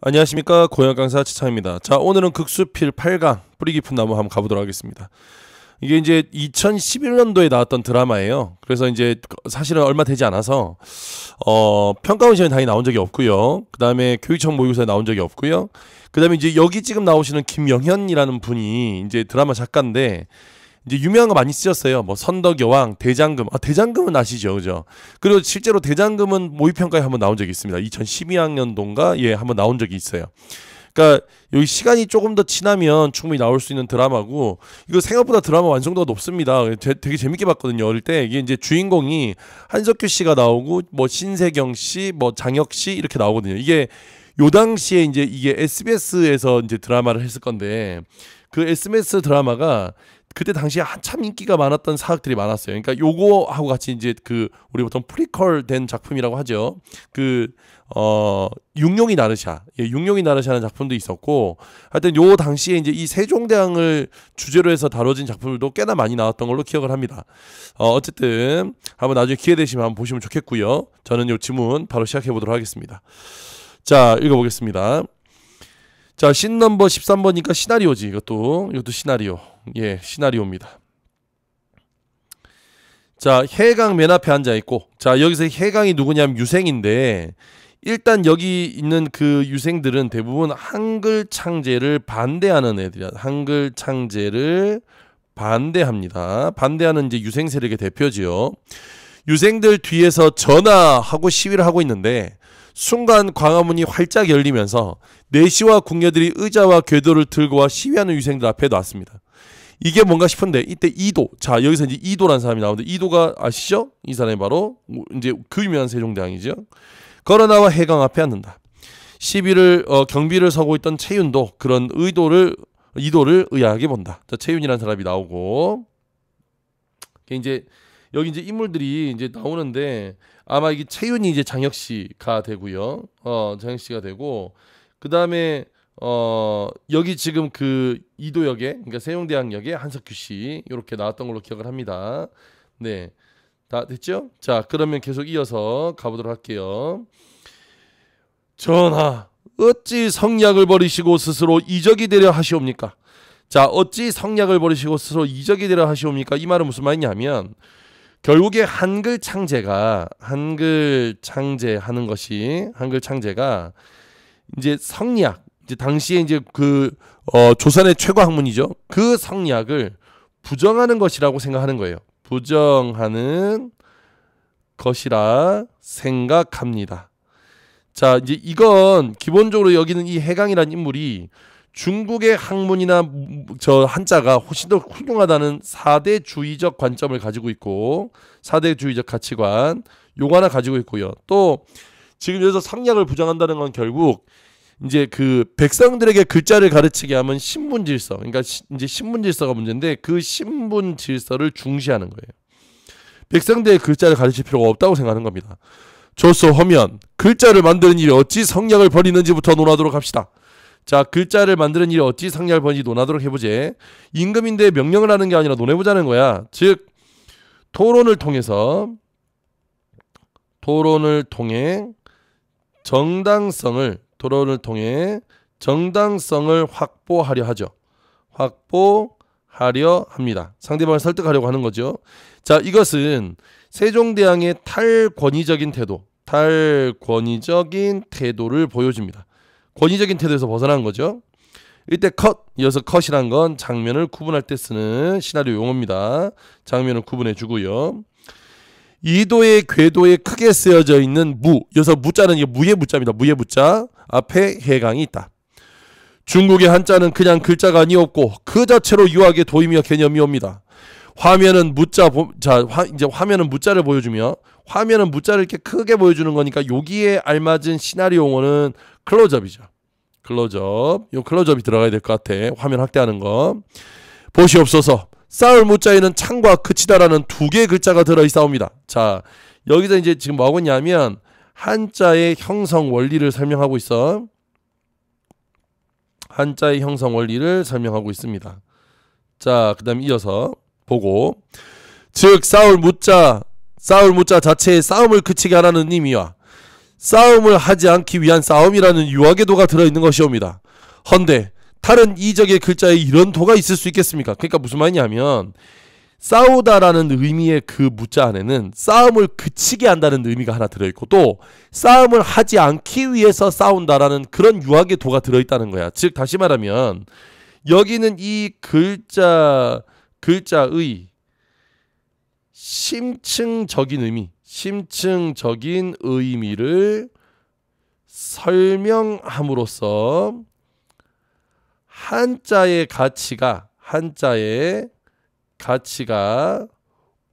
안녕하십니까 고양 강사 지창입니다. 자 오늘은 극수필 8강 뿌리 깊은 나무 한번 가보도록 하겠습니다. 이게 이제 2011년도에 나왔던 드라마예요. 그래서 이제 사실은 얼마 되지 않아서 어 평가원 시험에 당연히 나온 적이 없고요. 그다음에 교육청 모의고사에 나온 적이 없고요. 그다음에 이제 여기 지금 나오시는 김영현이라는 분이 이제 드라마 작가인데 이제 유명한 거 많이 쓰셨어요. 뭐 선덕여왕, 대장금. 아, 대장금은 아시죠, 그죠? 그리고 실제로 대장금은 모의평가에 한번 나온 적이 있습니다. 2012학년도인가 예, 한번 나온 적이 있어요. 그러니까 여기 시간이 조금 더 지나면 충분히 나올 수 있는 드라마고 이거 생각보다 드라마 완성도가 높습니다. 되게 재밌게 봤거든요. 어릴 때 이게 이제 주인공이 한석규 씨가 나오고 뭐 신세경 씨, 뭐 장혁 씨 이렇게 나오거든요. 이게 요 당시에 이제 이게 SBS에서 이제 드라마를 했을 건데 그 SBS 드라마가 그때 당시에 한참 인기가 많았던 사학들이 많았어요. 그러니까 요거하고 같이 이제 그 우리 보통 프리컬 된 작품이라고 하죠. 그 어, 육룡이 나르샤. 예, 육룡이 나르샤라는 작품도 있었고 하여튼 요 당시에 이제 이 세종대왕을 주제로 해서 다뤄진 작품들도 꽤나 많이 나왔던 걸로 기억을 합니다. 어, 어쨌든 한번 나중에 기회 되시면 한번 보시면 좋겠고요. 저는 요 지문 바로 시작해 보도록 하겠습니다. 자, 읽어 보겠습니다. 자, 신 넘버 13번이니까 시나리오지. 이것도 이것도 시나리오. 예 시나리오입니다. 자 해강 맨 앞에 앉아 있고 자 여기서 해강이 누구냐면 유생인데 일단 여기 있는 그 유생들은 대부분 한글 창제를 반대하는 애들이야. 한글 창제를 반대합니다. 반대하는 이제 유생 세력의 대표지요. 유생들 뒤에서 전화하고 시위를 하고 있는데 순간 광화문이 활짝 열리면서 내시와 궁녀들이 의자와 궤도를 들고 와 시위하는 유생들 앞에 놨습니다. 이게 뭔가 싶은데 이때 이도 자 여기서 이제 이도라는 사람이 나오는데 이도가 아시죠? 이 사람이 바로 이제 그 유명한 세종대왕이죠. 걸어나와 해강 앞에 앉는다. 시비를 어, 경비를 서고 있던 채윤도 그런 의도를 이도를 의아하게 본다. 자 채윤이라는 사람이 나오고 이제 여기 이제 인물들이 이제 나오는데 아마 이게 채윤이 이제 장혁 씨가 되고요. 어 장혁 씨가 되고 그 다음에 어 여기 지금 그 이도역에 그러니까 세용대학역에 한석규 씨 이렇게 나왔던 걸로 기억을 합니다. 네. 다 됐죠? 자, 그러면 계속 이어서 가보도록 할게요. 전하, 어찌 성약을 버리시고 스스로 이적이 되려 하시옵니까? 자, 어찌 성약을 버리시고 스스로 이적이 되려 하시옵니까? 이 말은 무슨 말이냐면 결국에 한글 창제가 한글 창제하는 것이 한글 창제가 이제 성약 이제 당시에 이제 그 어, 조선의 최고 학문이죠. 그 성리학을 부정하는 것이라고 생각하는 거예요. 부정하는 것이라 생각합니다. 자, 이제 이건 기본적으로 여기는 이 해강이라는 인물이 중국의 학문이나 저 한자가 훨씬 더 훌륭하다는 사대주의적 관점을 가지고 있고 사대주의적 가치관 요거 하나 가지고 있고요. 또 지금 여기서 상략을 부정한다는 건 결국 이제 그 백성들에게 글자를 가르치게 하면 신분 질서. 그러니까 시, 이제 신분 질서가 문제인데 그 신분 질서를 중시하는 거예요. 백성들의 글자를 가르칠 필요가 없다고 생각하는 겁니다. 조소허면 글자를 만드는 일이 어찌 성량을 버리는지부터 논하도록 합시다. 자 글자를 만드는 일이 어찌 성냥을 렬 번지 논하도록 해보지 임금인데 명령을 하는 게 아니라 논해보자는 거야 즉 토론을 통해서 토론을 통해 정당성을 토론을 통해 정당성을 확보하려 하죠. 확보하려 합니다. 상대방을 설득하려고 하는 거죠. 자, 이것은 세종대왕의 탈권위적인 태도, 탈권위적인 태도를 보여줍니다. 권위적인 태도에서 벗어난 거죠. 이때 컷 이어서 컷이란 건 장면을 구분할 때 쓰는 시나리오 용어입니다. 장면을 구분해 주고요. 이도의 궤도에 크게 쓰여져 있는 무 이어서 무자는 이게 무의 무자입니다. 무의 무자 앞에 해강이 있다. 중국의 한자는 그냥 글자가 아니었고 그 자체로 유학의 도입이와 개념이 옵니다. 화면은 무자 자 화, 이제 화면은 무자를 보여주며 화면은 무자를 이렇게 크게 보여주는 거니까 여기에 알맞은 시나리오 용어는 클로즈업이죠. 클로즈업. 요 클로즈업이 들어가야 될 것 같아. 화면 확대하는 거. 보시옵소서. 싸울 무자에는 창과 그치다라는 두 개의 글자가 들어 있사옵니다. 자, 여기서 이제 지금 뭐 하고 있냐면 한자의 형성 원리를 설명하고 있어. 한자의 형성 원리를 설명하고 있습니다. 자, 그다음 이어서 보고 즉 싸울 무자 싸울 무자 자체에 싸움을 그치게 하라는 의미와 싸움을 하지 않기 위한 싸움이라는 유학의 도가 들어있는 것이옵니다. 헌데 다른 이적의 글자에 이런 도가 있을 수 있겠습니까? 그러니까 무슨 말이냐면 싸우다라는 의미의 그문자 안에는 싸움을 그치게 한다는 의미가 하나 들어있고 또 싸움을 하지 않기 위해서 싸운다라는 그런 유학의 도가 들어있다는 거야. 즉 다시 말하면 여기는 이 글자 글자의 심층적인 의미, 심층적인 의미를 설명함으로써 한자의 가치가 한자의 가치가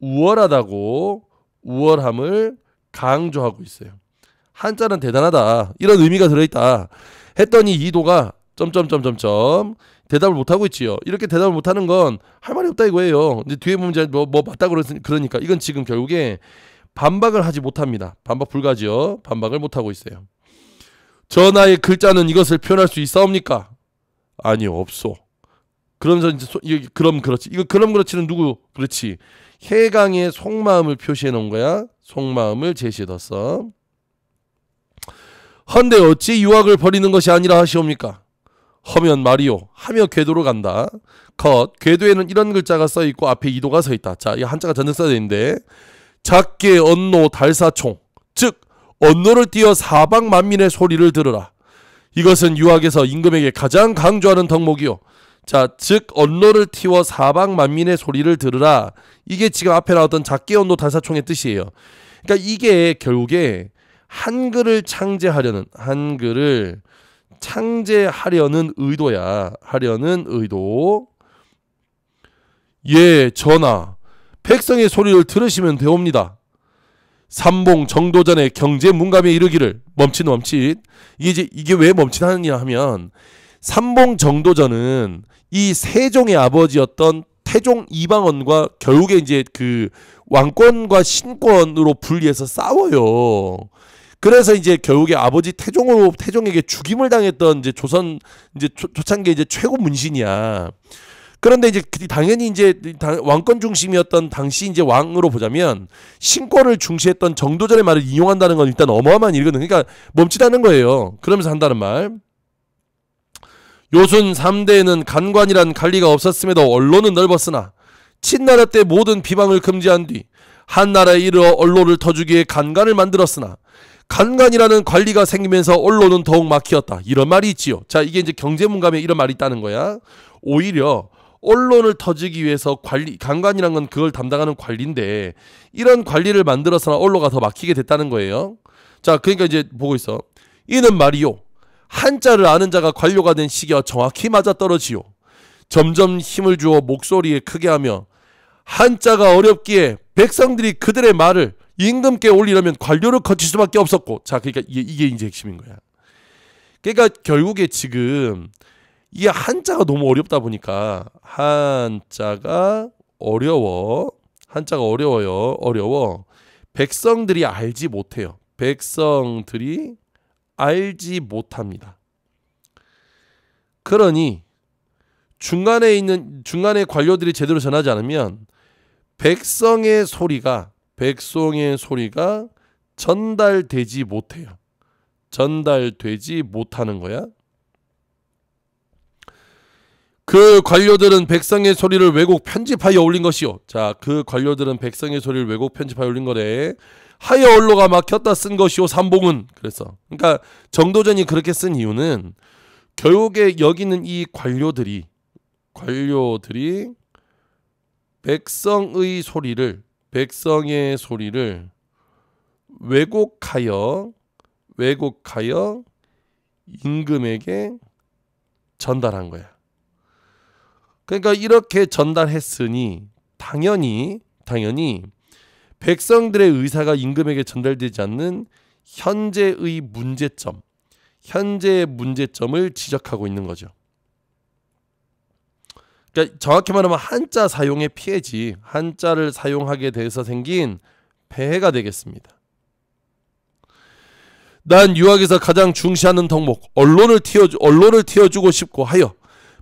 우월하다고 우월함을 강조하고 있어요. 한자는 대단하다. 이런 의미가 들어있다. 했더니 이도가 점점점점점 대답을 못하고 있지요. 이렇게 대답을 못하는 건 할 말이 없다 이거예요. 근데 뒤에 문제 뭐, 뭐 맞다 그러니까 이건 지금 결국에 반박을 하지 못합니다. 반박 불가지요. 반박을 못하고 있어요. 전하의 글자는 이것을 표현할 수 있사옵니까? 아니요 없소. 그러면서 이제 소, 그럼 그렇지. 이거 그럼 그렇지는 누구? 그렇지. 해강의 속마음을 표시해 놓은 거야. 속마음을 제시해 뒀어. 헌데 어찌 유학을 버리는 것이 아니라 하시옵니까? 허면 말이오 하며 궤도로 간다. 컷. 궤도에는 이런 글자가 써 있고 앞에 이도가 써 있다. 자, 이 한자가 전혀 써야 되는데 작게 언노 달사총. 즉 언노를 띄어 사방 만민의 소리를 들으라. 이것은 유학에서 임금에게 가장 강조하는 덕목이요. 자, 즉 언로를 틔워 사방 만민의 소리를 들으라. 이게 지금 앞에 나왔던 작게 언로 달사총의 뜻이에요. 그러니까 이게 결국에 한글을 창제하려는 한글을 창제하려는 의도야. 하려는 의도. 예, 전하. 백성의 소리를 들으시면 되옵니다. 삼봉 정도전의 경제 문감에 이르기를 멈칫 멈칫 이게 이제 이게 왜 멈칫하느냐 하면 삼봉 정도전은 이 세종의 아버지였던 태종 이방원과 결국에 이제 그 왕권과 신권으로 분리해서 싸워요. 그래서 이제 결국에 아버지 태종으로 태종에게 죽임을 당했던 이제 조선 이제 초, 창기 이제 최고 문신이야. 그런데 이제 그 당연히 이제 왕권 중심이었던 당시 이제 왕으로 보자면 신권을 중시했던 정도전의 말을 이용한다는건 일단 어마어마한 일거든. 그러니까 멈칫하는 거예요. 그러면서 한다는 말. 요순 3대에는 간관이란 관리가 없었음에도 언론은 넓었으나 친나라 때 모든 비방을 금지한 뒤 한나라에 이르러 언론을 터주기에 간간을 만들었으나 간간이라는 관리가 생기면서 언론은 더욱 막히었다. 이런 말이 있지요. 자, 이게 이제 경제문감에 이런 말이 있다는 거야. 오히려 언론을 터지기 위해서 관리 간간이란 건 그걸 담당하는 관리인데 이런 관리를 만들어서나 언론가더 막히게 됐다는 거예요. 자, 그러니까 이제 보고 있어. 이는 말이요. 한자를 아는 자가 관료가 된 시기와 정확히 맞아떨어지요. 점점 힘을 주어 목소리에 크게 하며 한자가 어렵기에 백성들이 그들의 말을 임금께 올리려면 관료를 거칠 수밖에 없었고 자 그러니까 이게, 이제 핵심인 거야. 그러니까 결국에 지금 이 한자가 너무 어렵다 보니까 한자가 어려워 한자가 어려워요 어려워 백성들이 알지 못해요 백성들이 알지 못합니다. 그러니 중간에 있는 중간에 관료들이 제대로 전하지 않으면 백성의 소리가 백성의 소리가 전달되지 못해요. 전달되지 못하는 거야. 그 관료들은 백성의 소리를 왜곡 편집하여 올린 것이요. 자, 그 관료들은 백성의 소리를 왜곡 편집하여 올린 거래. 하여 언로가 막혔다 쓴 것이오 삼봉은 그랬어. 그러니까 정도전이 그렇게 쓴 이유는 결국에 여기는 이 관료들이 관료들이 백성의 소리를 백성의 소리를 왜곡하여 왜곡하여 임금에게 전달한 거야. 그러니까 이렇게 전달했으니 당연히 당연히 백성들의 의사가 임금에게 전달되지 않는 현재의 문제점, 현재의 문제점을 지적하고 있는 거죠. 그러니까 정확히 말하면 한자 사용의 피해지 한자를 사용하게 돼서 생긴 폐해가 되겠습니다. 난 유학에서 가장 중시하는 덕목 언론을 튀어 언론을 튀어주고 싶고 하여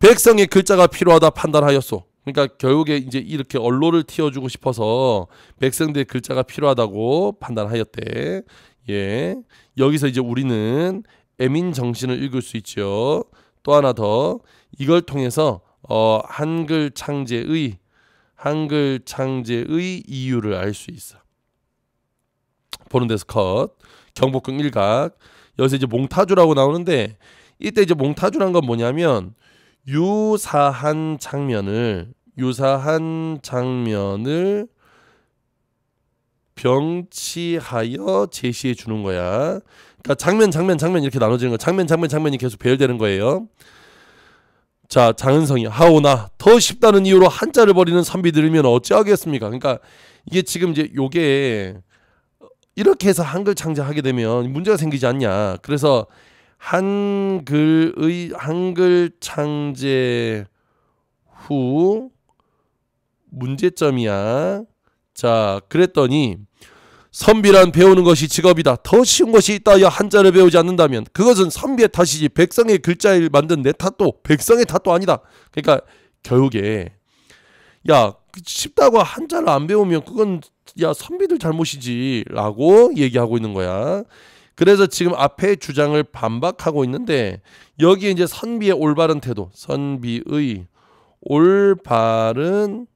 백성의 글자가 필요하다 판단하였소. 그러니까 결국에 이제 이렇게 언론을 틔워주고 싶어서 백성들의 글자가 필요하다고 판단하였대. 예. 여기서 이제 우리는 애민 정신을 읽을 수 있죠. 또 하나 더 이걸 통해서 어, 한글 창제의 한글 창제의 이유를 알 수 있어. 보는 데서 컷. 경복궁 일각. 여기서 이제 몽타주라고 나오는데 이때 이제 몽타주란 건 뭐냐면 유사한 장면을 유사한 장면을 병치하여 제시해 주는 거야. 그러니까 장면 장면 장면 이렇게 나눠지는 거. 장면 장면 장면이 계속 배열되는 거예요. 자, 장은성이 하오나 더 쉽다는 이유로 한자를 버리는 선비들이면 어찌하겠습니까? 그러니까 이게 지금 이제 요게 이렇게 해서 한글 창제하게 되면 문제가 생기지 않냐. 그래서 한글의 한글 창제 후 문제점이야. 자, 그랬더니 선비란 배우는 것이 직업이다. 더 쉬운 것이 있다여 한자를 배우지 않는다면 그것은 선비의 탓이지 백성의 글자를 만든 내 탓도 백성의 탓도 아니다. 그러니까 결국에 야 쉽다고 한자를 안 배우면 그건 야 선비들 잘못이지라고 얘기하고 있는 거야. 그래서 지금 앞에 주장을 반박하고 있는데 여기에 이제 선비의 올바른 태도, 선비의 올바른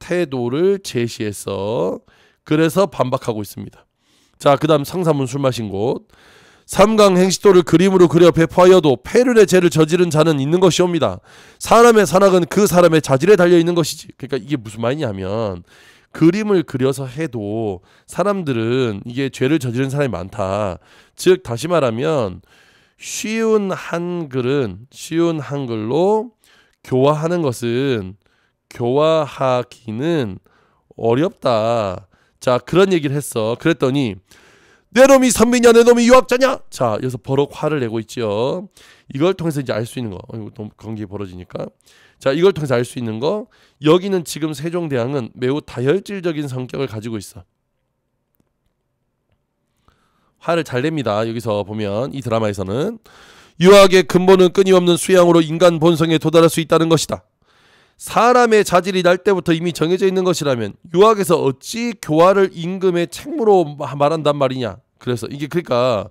태도를 제시해서 그래서 반박하고 있습니다. 자, 그다음 상사문 술 마신 곳 삼강 행시도를 그림으로 그려 배포하여도 폐륜의 죄를 저지른 자는 있는 것이옵니다. 사람의 산악은 그 사람의 자질에 달려 있는 것이지. 그러니까 이게 무슨 말이냐면 그림을 그려서 해도 사람들은 이게 죄를 저지른 사람이 많다. 즉 다시 말하면 쉬운 한글은 쉬운 한글로 교화하는 것은 교화하기는 어렵다. 자, 그런 얘기를 했어. 그랬더니 내 놈이 선민이야 내 놈이 유학자냐 자 여기서 버럭 화를 내고 있지요 이걸 통해서 이제 알 수 있는 거 경기 벌어지니까 자 이걸 통해서 알 수 있는 거 여기는 지금 세종대왕은 매우 다혈질적인 성격을 가지고 있어 화를 잘 냅니다 여기서 보면 이 드라마에서는 유학의 근본은 끊임없는 수양으로 인간 본성에 도달할 수 있다는 것이다 사람의 자질이 날 때부터 이미 정해져 있는 것이라면 유학에서 어찌 교화를 임금의 책무로 말한단 말이냐. 그래서 이게 그러니까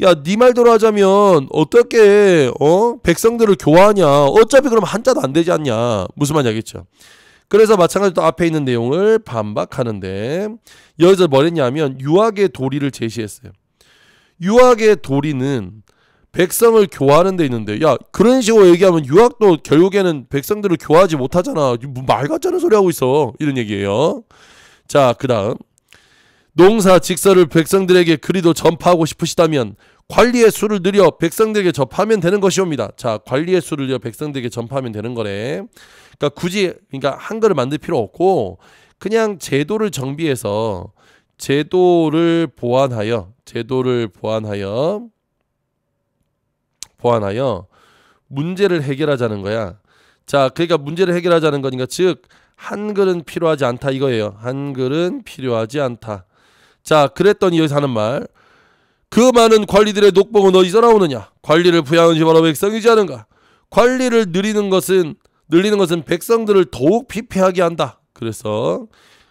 야, 네 말대로 하자면 어떻게 어? 백성들을 교화하냐. 어차피 그럼 한자도 안 되지 않냐. 무슨 말인지 알겠죠. 그래서 마찬가지로 앞에 있는 내용을 반박하는데 여기서 뭐랬냐면 유학의 도리를 제시했어요. 유학의 도리는 백성을 교화하는 데 있는데 야 그런 식으로 얘기하면 유학도 결국에는 백성들을 교화하지 못하잖아 뭐 말 같지 않은 소리 하고 있어 이런 얘기예요 자그 다음 농사 직설을 백성들에게 그리도 전파하고 싶으시다면 관리의 수를 늘려 백성들에게 접하면 되는 것이옵니다 자 관리의 수를 늘려 백성들에게 전파하면 되는 거래 그러니까 굳이 그러니까 한글을 만들 필요 없고 그냥 제도를 정비해서 제도를 보완하여 제도를 보완하여 보완하여 문제를 해결하자는 거야. 자, 그러니까 문제를 해결하자는 거니까 즉 한글은 필요하지 않다 이거예요. 한글은 필요하지 않다. 자, 그랬더니 여기서 하는 말. 그 많은 관리들의 녹봉은 어디서 나오느냐? 관리를 부양하지 바로 백성이지 않은가? 관리를 늘리는 것은 늘리는 것은 백성들을 더욱 피폐하게 한다. 그래서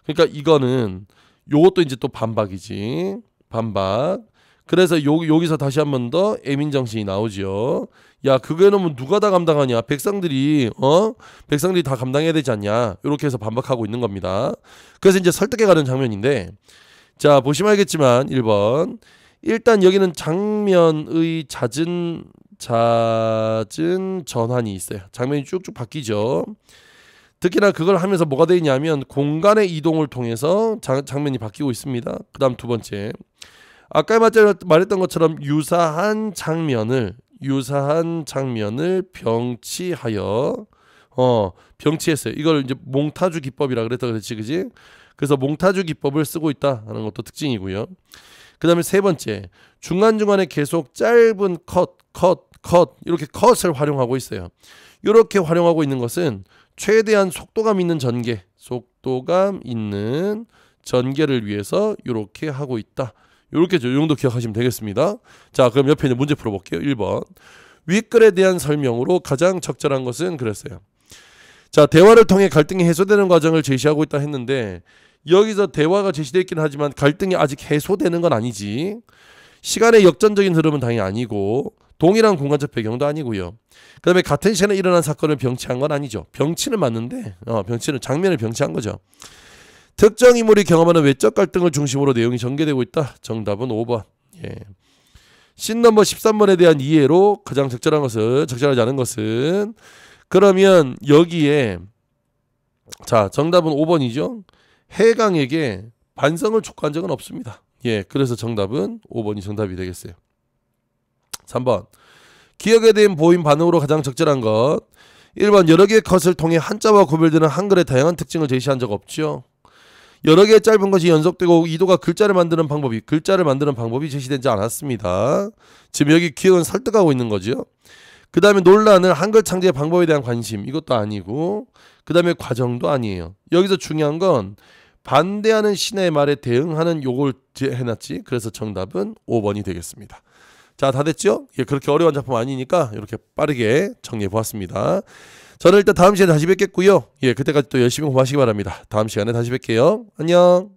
그러니까 이거는 요것도 이제 또 반박이지. 반박. 그래서 요, 여기서 다시 한번 더 애민정신이 나오지요. 야 그거 너무 누가 다 감당하냐? 백성들이 어 백성들이 다 감당해야 되지 않냐? 이렇게 해서 반박하고 있는 겁니다. 그래서 이제 설득해가는 장면인데 자 보시면 알겠지만 1번 일단 여기는 장면의 잦은 잦은 전환이 있어요. 장면이 쭉쭉 바뀌죠. 특히나 그걸 하면서 뭐가 되냐면 공간의 이동을 통해서 장, 장면이 바뀌고 있습니다. 그 다음 두 번째 아까 말했던 것처럼 유사한 장면을 유사한 장면을 병치하여 어 병치했어요. 이걸 이제 몽타주 기법이라 그랬다 그랬지 그지? 그래서 몽타주 기법을 쓰고 있다라는 것도 특징이고요. 그 다음에 세 번째 중간중간에 계속 짧은 컷, 컷, 컷 이렇게 컷을 활용하고 있어요. 이렇게 활용하고 있는 것은 최대한 속도감 있는 전개, 속도감 있는 전개를 위해서 이렇게 하고 있다. 요렇게 요 정도 기억하시면 되겠습니다. 자, 그럼 옆에 있는 문제 풀어볼게요. 1번. 윗글에 대한 설명으로 가장 적절한 것은 그랬어요. 자, 대화를 통해 갈등이 해소되는 과정을 제시하고 있다 했는데 여기서 대화가 제시되어 있긴 하지만 갈등이 아직 해소되는 건 아니지. 시간의 역전적인 흐름은 당연히 아니고 동일한 공간적 배경도 아니고요. 그다음에 같은 시간에 일어난 사건을 병치한 건 아니죠. 병치는 맞는데 어, 병치는 장면을 병치한 거죠. 특정 인물이 경험하는 외적 갈등을 중심으로 내용이 전개되고 있다. 정답은 5번. 예. 신 넘버 13번에 대한 이해로 가장 적절한 것은 적절하지 않은 것은 그러면 여기에 자 정답은 5번이죠. 해강에게 반성을 촉구한 적은 없습니다. 예, 그래서 정답은 5번이 정답이 되겠어요. 3번 기억에 대한 보인 반응으로 가장 적절한 것 1번 여러 개의 컷을 통해 한자와 구별되는 한글의 다양한 특징을 제시한 적없죠 여러 개의 짧은 것이 연속되고 이도가 글자를 만드는 방법이 글자를 만드는 방법이 제시되지 않았습니다. 지금 여기 기억은 설득하고 있는 거지요. 그 다음에 논란은 한글 창제 방법에 대한 관심 이것도 아니고 그 다음에 과정도 아니에요. 여기서 중요한 건 반대하는 신의 말에 대응하는 요걸 해놨지. 그래서 정답은 5번이 되겠습니다. 자, 다 됐죠? 예, 그렇게 어려운 작품 아니니까 이렇게 빠르게 정리해 보았습니다. 저는 일단 다음 시간에 다시 뵙겠고요. 예, 그때까지 또 열심히 공부하시기 바랍니다. 다음 시간에 다시 뵐게요. 안녕.